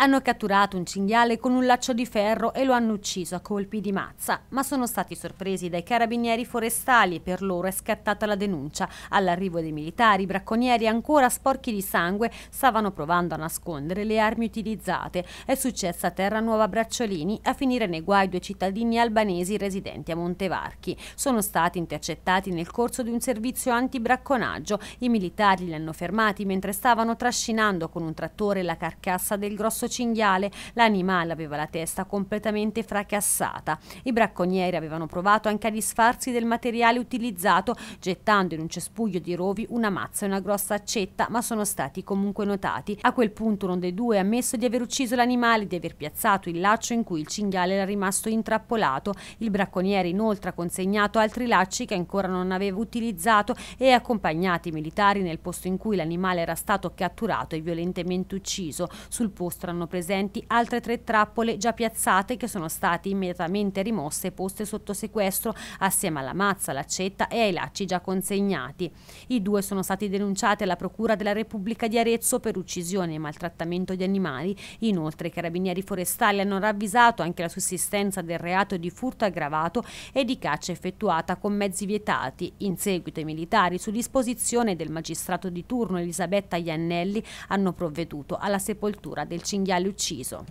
Hanno catturato un cinghiale con un laccio di ferro e lo hanno ucciso a colpi di mazza, ma sono stati sorpresi dai carabinieri forestali e per loro è scattata la denuncia. All'arrivo dei militari, i bracconieri ancora sporchi di sangue stavano provando a nascondere le armi utilizzate. È successa a Terra Nuova Bracciolini a finire nei guai due cittadini albanesi residenti a Montevarchi. Sono stati intercettati nel corso di un servizio antibracconaggio. I militari li hanno fermati mentre stavano trascinando con un trattore la carcassa del grosso cinghiale. L'animale aveva la testa completamente fracassata. I bracconieri avevano provato anche a disfarsi del materiale utilizzato, gettando in un cespuglio di rovi una mazza e una grossa accetta, ma sono stati comunque notati. A quel punto uno dei due ha ammesso di aver ucciso l'animale e di aver piazzato il laccio in cui il cinghiale era rimasto intrappolato. Il bracconiere inoltre ha consegnato altri lacci che ancora non aveva utilizzato e ha accompagnato i militari nel posto in cui l'animale era stato catturato e violentemente ucciso. Sul posto erano saranno presenti altre tre trappole già piazzate che sono state immediatamente rimosse e poste sotto sequestro assieme alla mazza, l'accetta e ai lacci già consegnati. I due sono stati denunciati alla Procura della Repubblica di Arezzo per uccisione e maltrattamento di animali. Inoltre i carabinieri forestali hanno ravvisato anche la sussistenza del reato di furto aggravato e di caccia effettuata con mezzi vietati. In seguito i militari, su disposizione del magistrato di turno Elisabetta Iannelli, hanno provveduto alla sepoltura del cinghiale mondiale ucciso.